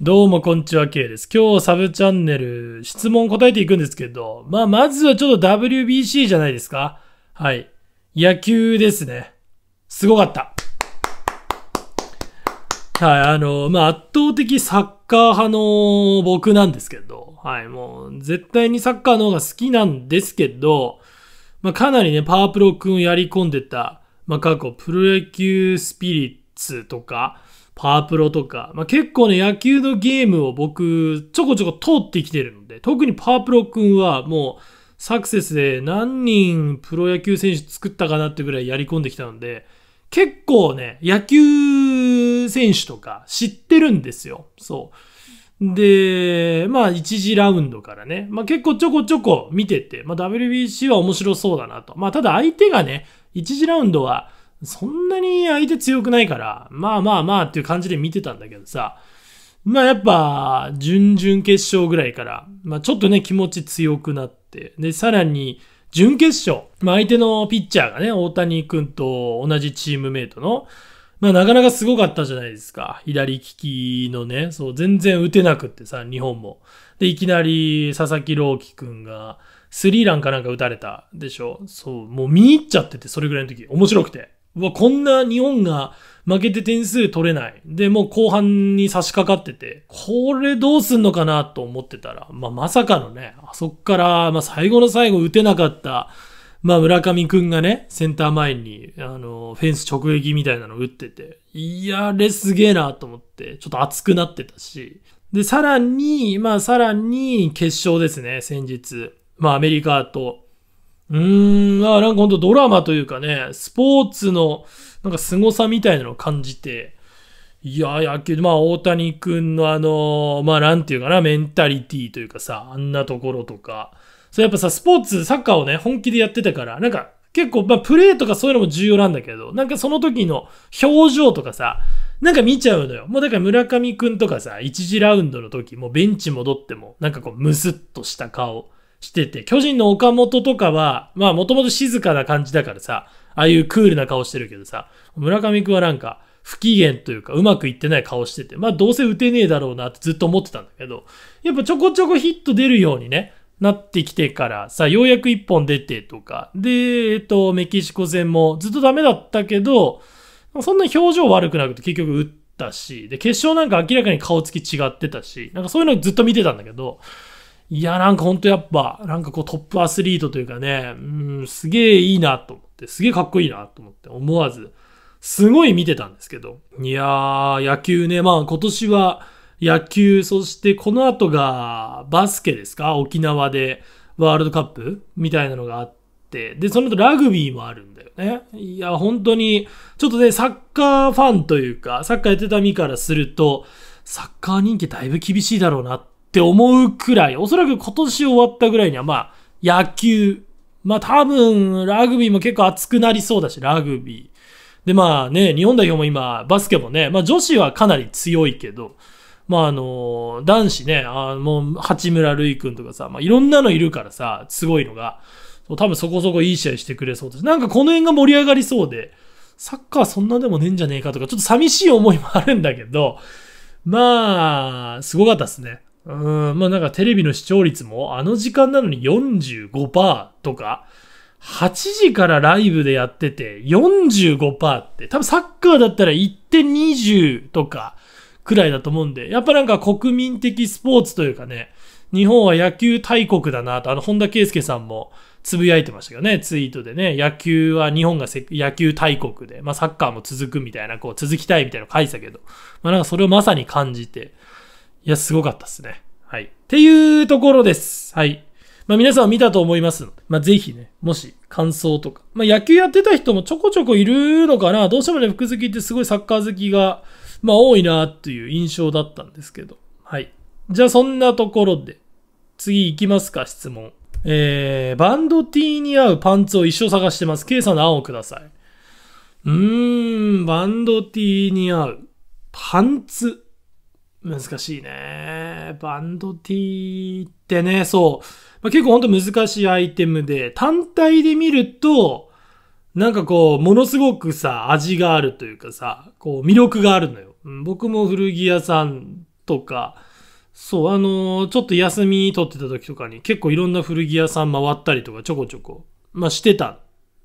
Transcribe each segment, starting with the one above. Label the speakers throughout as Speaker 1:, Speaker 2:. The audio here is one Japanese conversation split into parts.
Speaker 1: どうもこんにちは、K です。今日サブチャンネル質問答えていくんですけど、まあまずはちょっと WBC じゃないですかはい。野球ですね。すごかった。はい、あの、まあ圧倒的サッカー派の僕なんですけど、はい、もう絶対にサッカーの方が好きなんですけど、まあかなりね、パワープロ君をやり込んでた、まあ過去プロ野球スピリッツとか、パワープロとか、まあ、結構ね、野球のゲームを僕、ちょこちょこ通ってきてるので、特にパワープロくんはもう、サクセスで何人プロ野球選手作ったかなってぐらいやり込んできたので、結構ね、野球選手とか知ってるんですよ。そう。で、まあ、1次ラウンドからね、まあ結構ちょこちょこ見てて、まあ WBC は面白そうだなと。まあただ相手がね、1次ラウンドは、そんなに相手強くないから、まあまあまあっていう感じで見てたんだけどさ、まあやっぱ、準々決勝ぐらいから、まあちょっとね、気持ち強くなって、で、さらに、準決勝、まあ相手のピッチャーがね、大谷君と同じチームメイトの、まあなかなかすごかったじゃないですか。左利きのね、そう、全然打てなくってさ、日本も。で、いきなり佐々木朗希君が、スリーランかなんか打たれたでしょ。そう、もう見入っちゃってて、それぐらいの時、面白くて。わ、こんな日本が負けて点数取れない。で、もう後半に差し掛かってて、これどうすんのかなと思ってたら、まあ、まさかのね、あそっから、まあ、最後の最後打てなかった、まあ、村上くんがね、センター前に、あの、フェンス直撃みたいなの打ってて、いや、あれすげえなと思って、ちょっと熱くなってたし、で、さらに、まあ、さらに決勝ですね、先日。まあ、アメリカとうーん、あなんか本当ドラマというかね、スポーツのなんか凄さみたいなのを感じて、いや、野球、まあ大谷君のあの、まあなんていうかな、メンタリティというかさ、あんなところとか、そうやっぱさ、スポーツ、サッカーをね、本気でやってたから、なんか結構、まあプレーとかそういうのも重要なんだけど、なんかその時の表情とかさ、なんか見ちゃうのよ。もうだから村上くんとかさ、1次ラウンドの時、もうベンチ戻っても、なんかこう、ムスッとした顔。してて、巨人の岡本とかは、まあもともと静かな感じだからさ、ああいうクールな顔してるけどさ、村上くんはなんか、不機嫌というか、うまくいってない顔してて、まあどうせ打てねえだろうなってずっと思ってたんだけど、やっぱちょこちょこヒット出るようにね、なってきてからさ、ようやく一本出てとか、で、えっと、メキシコ戦もずっとダメだったけど、そんな表情悪くなくて結局打ったし、で、決勝なんか明らかに顔つき違ってたし、なんかそういうのずっと見てたんだけど、いや、なんかほんとやっぱ、なんかこうトップアスリートというかね、うん、すげえいいなと思って、すげえかっこいいなと思って、思わず、すごい見てたんですけど。いやー、野球ね、まあ今年は野球、そしてこの後がバスケですか沖縄でワールドカップみたいなのがあって、で、その後ラグビーもあるんだよね。いや、本当に、ちょっとね、サッカーファンというか、サッカーやってた身からすると、サッカー人気だいぶ厳しいだろうなってって思うくらい、おそらく今年終わったぐらいには、まあ、野球、まあ多分、ラグビーも結構熱くなりそうだし、ラグビー。で、まあね、日本代表も今、バスケもね、まあ女子はかなり強いけど、まああの、男子ね、あもう、八村塁君とかさ、まあいろんなのいるからさ、すごいのが、多分そこそこいい試合してくれそうです。なんかこの辺が盛り上がりそうで、サッカーそんなでもねえんじゃねえかとか、ちょっと寂しい思いもあるんだけど、まあ、すごかったっすね。うん、まあなんかテレビの視聴率もあの時間なのに45%とか、8時からライブでやってて45%って、多分サッカーだったら1.20とかくらいだと思うんで、やっぱなんか国民的スポーツというかね、日本は野球大国だなと、あの本田圭佑さんもつぶやいてましたけどね、ツイートでね、野球は日本が野球大国で、まあサッカーも続くみたいな、こう続きたいみたいなの書いてたけど、まあなんかそれをまさに感じて、いや、すごかったっすね。はい。っていうところです。はい。まあ皆さんは見たと思いますので、まあぜひね、もし感想とか。まあ野球やってた人もちょこちょこいるのかなどうしてもね、服好きってすごいサッカー好きが、まあ多いなっていう印象だったんですけど。はい。じゃあそんなところで、次行きますか、質問。えー、バンド T に合うパンツを一生探してます。K さんの案をください。うーん、バンド T に合う。パンツ。難しいね。バンド T ってね、そう。まあ、結構ほんと難しいアイテムで、単体で見ると、なんかこう、ものすごくさ、味があるというかさ、こう、魅力があるのよ。僕も古着屋さんとか、そう、あのー、ちょっと休み取ってた時とかに結構いろんな古着屋さん回ったりとかちょこちょこ、まあ、してた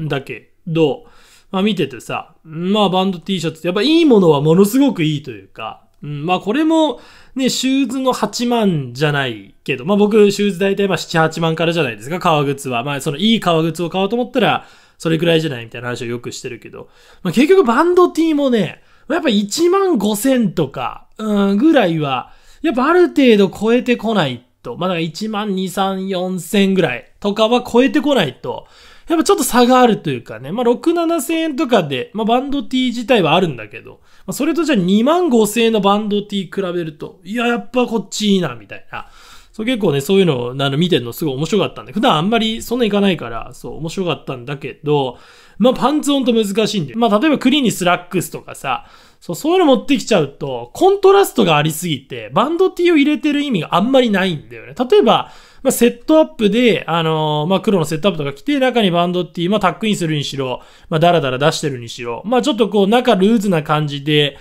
Speaker 1: んだけど、まあ、見ててさ、まあバンド T シャツってやっぱいいものはものすごくいいというか、うん、まあこれもね、シューズの8万じゃないけど、まあ僕、シューズ大体まあ7、8万からじゃないですか、革靴は。まあそのいい革靴を買おうと思ったら、それくらいじゃないみたいな話をよくしてるけど、まあ結局バンド T もね、やっぱ1万5千とか、うん、ぐらいは、やっぱある程度超えてこないと、まあだから1万2、3、4千ぐらいとかは超えてこないと、やっぱちょっと差があるというかね、まあ、6、7千円とかで、まあ、バンド T 自体はあるんだけど、まあ、それとじゃあ2万5千円のバンド T 比べると、いや、やっぱこっちいいな、みたいな。そう結構ね、そういうのをあの見てるのすごい面白かったんで、普段あんまりそんな行かないから、そう、面白かったんだけど、まあ、パンツ音と難しいんで、まあ、例えばクリーンにスラックスとかさ、そう、そういうの持ってきちゃうと、コントラストがありすぎて、バンド T を入れてる意味があんまりないんだよね。例えば、まあ、セットアップで、あのー、まあ、黒のセットアップとか着て、中にバンドっていう、まあ、タックインするにしろ、まあ、ダラダラ出してるにしろ、まあ、ちょっとこう、中ルーズな感じで、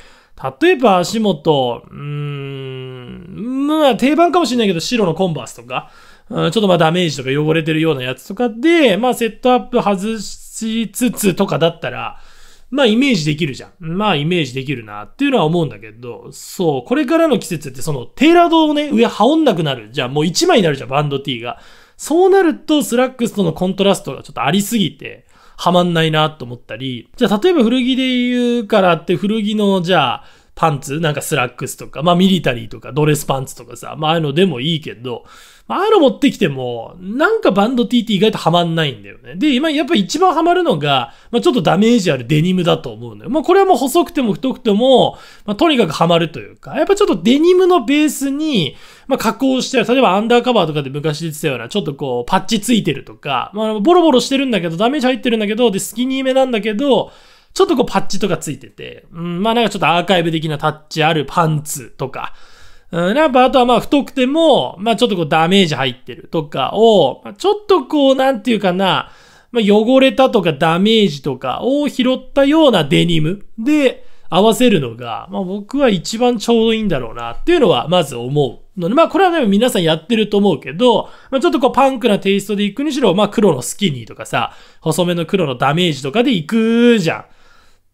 Speaker 1: 例えば足元、うーん、まあ、定番かもしれないけど、白のコンバースとか、うん、ちょっとまダメージとか汚れてるようなやつとかで、まあセットアップ外しつつとかだったら、まあイメージできるじゃん。まあイメージできるなっていうのは思うんだけど、そう、これからの季節ってそのテーラードをね、上羽織んなくなる。じゃあもう1枚になるじゃん、バンド T が。そうなると、スラックスとのコントラストがちょっとありすぎて、はまんないなと思ったり、じゃあ例えば古着で言うからって古着の、じゃあ、パンツなんかスラックスとか、まあミリタリーとかドレスパンツとかさ、まああいうのでもいいけど、ああいうの持ってきても、なんかバンド T って意外とハマんないんだよね。で、今やっぱり一番ハマるのが、まあ、ちょっとダメージあるデニムだと思うのよ。まあ、これはもう細くても太くても、まあ、とにかくハマるというか、やっぱちょっとデニムのベースに、まあ、加工して例えばアンダーカバーとかで昔言ってたような、ちょっとこう、パッチついてるとか、まあ、ボロボロしてるんだけど、ダメージ入ってるんだけど、で、スキニーめなんだけど、ちょっとこうパッチとかついてて、うん、まあなんかちょっとアーカイブ的なタッチあるパンツとか、うん、やっぱあとはまあ太くても、まあちょっとこうダメージ入ってるとかを、ちょっとこうなんていうかな、まあ汚れたとかダメージとかを拾ったようなデニムで合わせるのが、まあ僕は一番ちょうどいいんだろうなっていうのはまず思うので、まあこれはでも皆さんやってると思うけど、まあちょっとこうパンクなテイストで行くにしろ、まあ黒のスキニーとかさ、細めの黒のダメージとかで行くじゃん。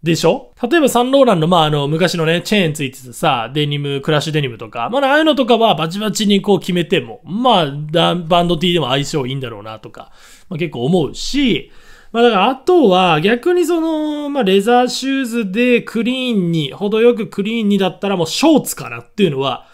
Speaker 1: でしょ例えばサンローランの、まあ、あの、昔のね、チェーンついててさ、デニム、クラッシュデニムとか、まあ、ああいうのとかはバチバチにこう決めても、まあ、バンド T でも相性いいんだろうなとか、まあ、結構思うし、まあ、だから、あとは、逆にその、まあ、レザーシューズでクリーンに、程よくクリーンにだったらもうショーツかなっていうのは、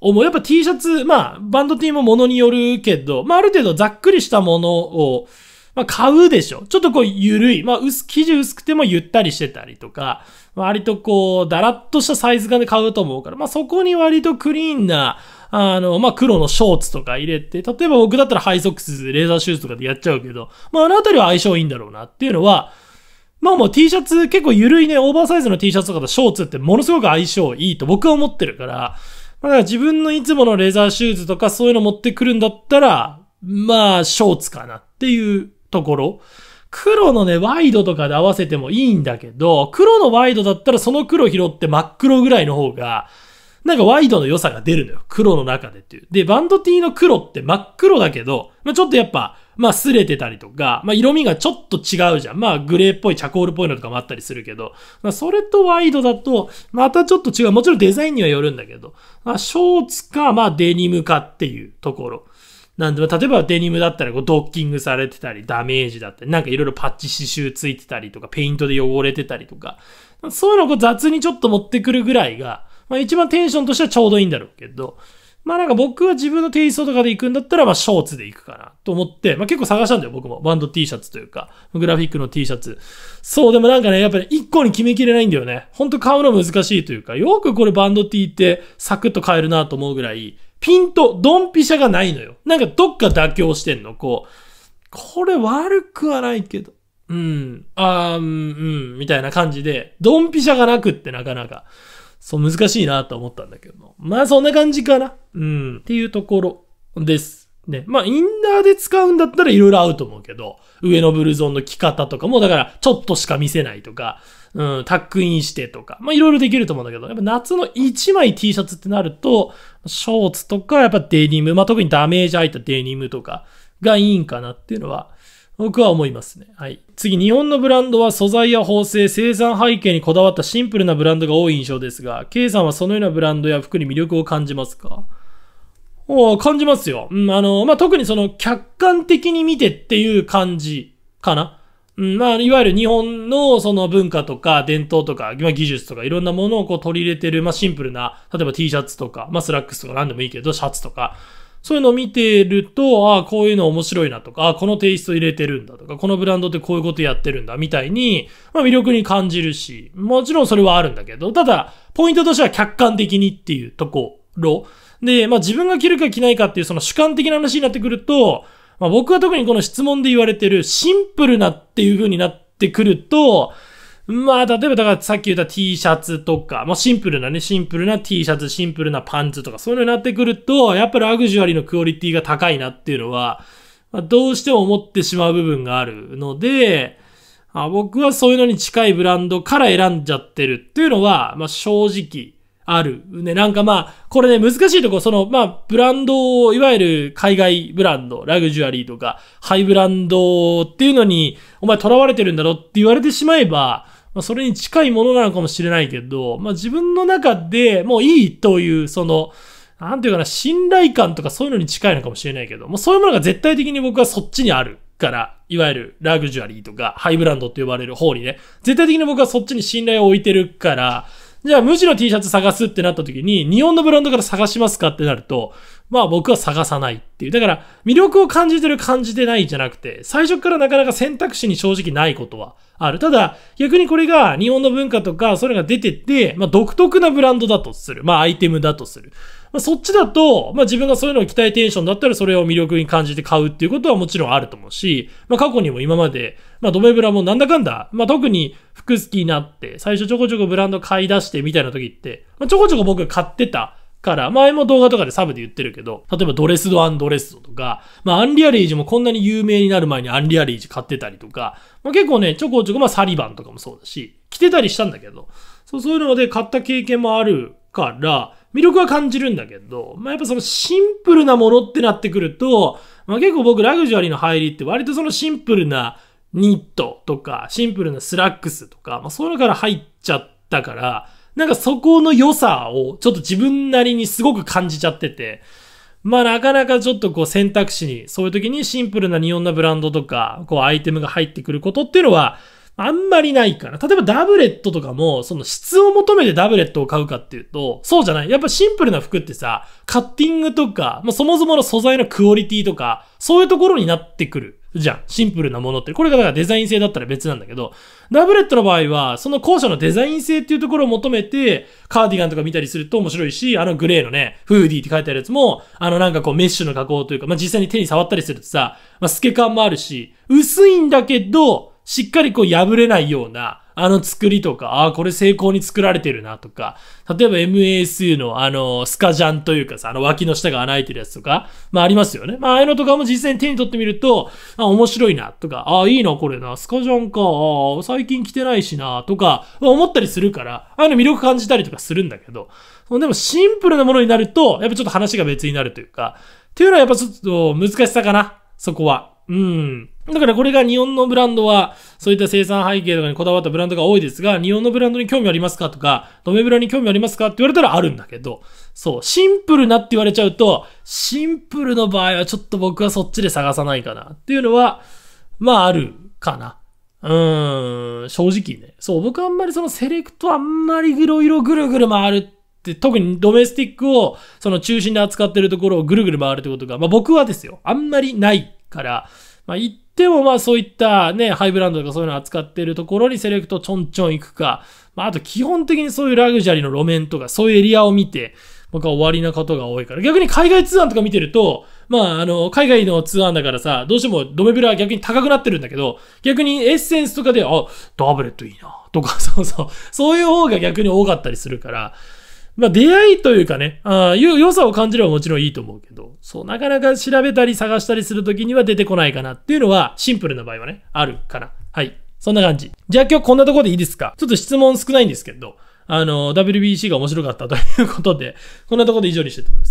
Speaker 1: 思う。やっぱ T シャツ、まあ、バンド T もものによるけど、まあ、ある程度ざっくりしたものを、まあ、買うでしょ。ちょっとこう、ゆるい。まあ、薄、生地薄くてもゆったりしてたりとか、割とこう、だらっとしたサイズ感で買うと思うから、まあ、そこに割とクリーンな、あの、まあ、黒のショーツとか入れて、例えば僕だったらハイソックス、レーザーシューズとかでやっちゃうけど、まあ、あのあたりは相性いいんだろうなっていうのは、まあもう T シャツ、結構ゆるいね、オーバーサイズの T シャツとかとショーツってものすごく相性いいと僕は思ってるから、だから自分のいつものレザーシューズとかそういうの持ってくるんだったら、まあ、ショーツかなっていうところ、黒のね、ワイドとかで合わせてもいいんだけど、黒のワイドだったらその黒拾って真っ黒ぐらいの方が、なんかワイドの良さが出るのよ。黒の中でっていう。で、バンド T の黒って真っ黒だけど、まあ、ちょっとやっぱ、まあ、擦れてたりとか、まあ、色味がちょっと違うじゃん。まあ、グレーっぽい、チャコールっぽいのとかもあったりするけど、まあ、それとワイドだと、またちょっと違う。もちろんデザインにはよるんだけど、まあ、ショーツか、まあ、デニムかっていうところ。なんで、例えばデニムだったらこうドッキングされてたり、ダメージだったり、なんかいろいろパッチ刺繍ついてたりとか、ペイントで汚れてたりとか、そういうのをこう雑にちょっと持ってくるぐらいが、まあ一番テンションとしてはちょうどいいんだろうけど、まあなんか僕は自分のテイストとかで行くんだったら、まあショーツで行くかなと思って、まあ結構探したんだよ僕も。バンド T シャツというか、グラフィックの T シャツ。そう、でもなんかね、やっぱり一個に決めきれないんだよね。ほんと買うの難しいというか、よくこれバンド T ってサクッと買えるなと思うぐらい、ピンとドンピシャがないのよ。なんかどっか妥協してんの、こう。これ悪くはないけど、うん、あー、ん、うん、みたいな感じで、ドンピシャがなくってなかなか。そう、難しいなと思ったんだけども。まあ、そんな感じかな。うん。っていうところです。ね。まあ、インナーで使うんだったら色々合うと思うけど、上のブルゾンの着方とかも、だから、ちょっとしか見せないとか、うん、タックインしてとか、まあ、色々できると思うんだけど、やっぱ夏の1枚 T シャツってなると、ショーツとか、やっぱデニム、まあ、特にダメージ入ったデニムとかがいいんかなっていうのは、僕は思いますね。はい。次、日本のブランドは素材や縫製、生産背景にこだわったシンプルなブランドが多い印象ですが、K さんはそのようなブランドや服に魅力を感じますかお感じますよ。うん、あの、まあ、特にその客観的に見てっていう感じかな。うん、まあ、いわゆる日本のその文化とか伝統とか、まあ、技術とかいろんなものをこう取り入れてる、まあ、シンプルな、例えば T シャツとか、まあ、スラックスとか何でもいいけど、シャツとか、そういうのを見てると、ああ、こういうの面白いなとか、ああ、このテイスト入れてるんだとか、このブランドってこういうことやってるんだみたいに、まあ魅力に感じるし、もちろんそれはあるんだけど、ただ、ポイントとしては客観的にっていうところ。で、まあ自分が着るか着ないかっていうその主観的な話になってくると、まあ僕は特にこの質問で言われてるシンプルなっていう風になってくると、まあ、例えばだからさっき言った T シャツとか、まあシンプルなね、シンプルな T シャツ、シンプルなパンツとか、そういうのになってくると、やっぱりラグジュアリーのクオリティが高いなっていうのは、まあ、どうしても思ってしまう部分があるので、あ僕はそういうのに近いブランドから選んじゃってるっていうのは、まあ正直、ある。ね、なんかまあ、これね、難しいとこ、その、まあ、ブランドを、いわゆる海外ブランド、ラグジュアリーとか、ハイブランドっていうのに、お前囚われてるんだろって言われてしまえば、まあ、それに近いものなのかもしれないけど、まあ、自分の中でもういいという、その、なんていうかな、信頼感とかそういうのに近いのかもしれないけど、もうそういうものが絶対的に僕はそっちにあるから、いわゆるラグジュアリーとかハイブランドって呼ばれる方にね、絶対的に僕はそっちに信頼を置いてるから、じゃあ無地の T シャツ探すってなった時に、日本のブランドから探しますかってなると、まあ僕は探さないっていう。だから魅力を感じてる感じてないじゃなくて、最初からなかなか選択肢に正直ないことはある。ただ逆にこれが日本の文化とかそれが出てて、まあ独特なブランドだとする。まあアイテムだとする。まあ、そっちだと、まあ自分がそういうのを鍛えテンションだったらそれを魅力に感じて買うっていうことはもちろんあると思うし、まあ過去にも今まで、まあドメブラもなんだかんだ、まあ特に服好きになって、最初ちょこちょこブランド買い出してみたいな時って、まあちょこちょこ僕買ってたから、前も動画とかでサブで言ってるけど、例えばドレスドアンドレスドとか、まあアンリアリージもこんなに有名になる前にアンリアリージ買ってたりとか、まあ結構ね、ちょこちょこまあサリバンとかもそうだし、着てたりしたんだけど、そうそういうので買った経験もあるから、魅力は感じるんだけど、まあ、やっぱそのシンプルなものってなってくると、まあ、結構僕ラグジュアリーの入りって割とそのシンプルなニットとか、シンプルなスラックスとか、まあ、そういうのから入っちゃったから、なんかそこの良さをちょっと自分なりにすごく感じちゃってて、まあなかなかちょっとこう選択肢に、そういう時にシンプルな日本のブランドとか、こうアイテムが入ってくることっていうのは、あんまりないかな。例えばダブレットとかも、その質を求めてダブレットを買うかっていうと、そうじゃない。やっぱシンプルな服ってさ、カッティングとか、まあ、そもそもの素材のクオリティとか、そういうところになってくる。じゃん。シンプルなものって。これがだからデザイン性だったら別なんだけど、ダブレットの場合は、その校舎のデザイン性っていうところを求めて、カーディガンとか見たりすると面白いし、あのグレーのね、フーディーって書いてあるやつも、あのなんかこうメッシュの加工というか、まあ、実際に手に触ったりするとさ、まあ、透け感もあるし、薄いんだけど、しっかりこう破れないような、あの作りとか、ああ、これ成功に作られてるなとか、例えば MASU のあの、スカジャンというかさ、あの脇の下が穴開いてるやつとか、まあありますよね。まあああいうのとかも実際に手に取ってみると、あ面白いなとか、ああ、いいな、これな、スカジャンか、ああ、最近着てないしな、とか、思ったりするから、ああいうの魅力感じたりとかするんだけど、でもシンプルなものになると、やっぱちょっと話が別になるというか、っていうのはやっぱちょっと難しさかな、そこは。うん。だからこれが日本のブランドは、そういった生産背景とかにこだわったブランドが多いですが、日本のブランドに興味ありますかとか、ドメブラに興味ありますかって言われたらあるんだけど、そう、シンプルなって言われちゃうと、シンプルの場合はちょっと僕はそっちで探さないかなっていうのは、まああるかな。うーん、正直ね。そう、僕あんまりそのセレクトあんまりいろいろぐるぐる回るって、特にドメスティックをその中心で扱ってるところをぐるぐる回るってことが、まあ僕はですよ、あんまりないから、まあ、言ってもまあそういったね、ハイブランドとかそういうのを扱ってるところにセレクトちょんちょん行くか、まあ、あと基本的にそういうラグジュアリーの路面とか、そういうエリアを見て、僕は終わりなことが多いから。逆に海外ツアーとか見てると、まあ、あの、海外のツアーだからさ、どうしてもドメブラは逆に高くなってるんだけど、逆にエッセンスとかで、あ、ダブレットいいな、とか、そうそう。そういう方が逆に多かったりするから、まあ、出会いというかね、ああ、良さを感じればもちろんいいと思うけど、そう、なかなか調べたり探したりするときには出てこないかなっていうのは、シンプルな場合はね、あるかな。はい。そんな感じ。じゃあ今日こんなところでいいですかちょっと質問少ないんですけど、あの、WBC が面白かったということで、こんなところで以上にしたいと思います。